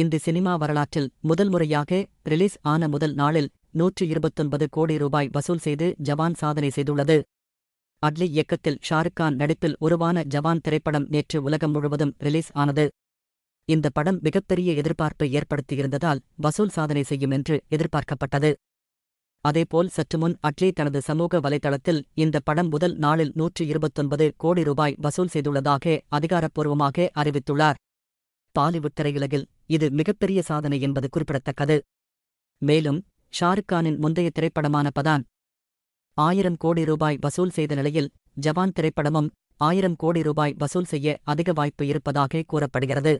Hindi cinema வரலாற்றில் முதல் முறையாக ரிலீஸ் ஆன முதல் நாளில் நூற்று இருபத்தொன்பது கோடி ரூபாய் வசூல் செய்து ஜவான் சாதனை செய்துள்ளது அட்லி இயக்கத்தில் ஷாருக் கான் நடிப்பில் உருவான ஜவான் திரைப்படம் நேற்று உலகம் முழுவதும் ரிலீஸ் ஆனது இந்த படம் மிகப்பெரிய எதிர்பார்ப்பை ஏற்படுத்தியிருந்ததால் வசூல் சாதனை செய்யும் என்று எதிர்பார்க்கப்பட்டது அதேபோல் சற்றுமுன் அட்லி தனது சமூக வலைதளத்தில் இந்த படம் முதல் நாளில் நூற்று இருபத்தொன்பது கோடி ரூபாய் வசூல் செய்துள்ளதாக அதிகாரப்பூர்வமாக அறிவித்துள்ளார் பாலிவுட் திரையுலகில் இது மிகப்பெரிய சாதனை என்பது குறிப்பிடத்தக்கது மேலும் ஷாருக் கானின் முந்தைய திரைப்படமான பதான் ஆயிரம் கோடி ரூபாய் வசூல் செய்த நிலையில் ஜவான் திரைப்படமும் ஆயிரம் கோடி ரூபாய் வசூல் செய்ய அதிக வாய்ப்பு இருப்பதாக கூறப்படுகிறது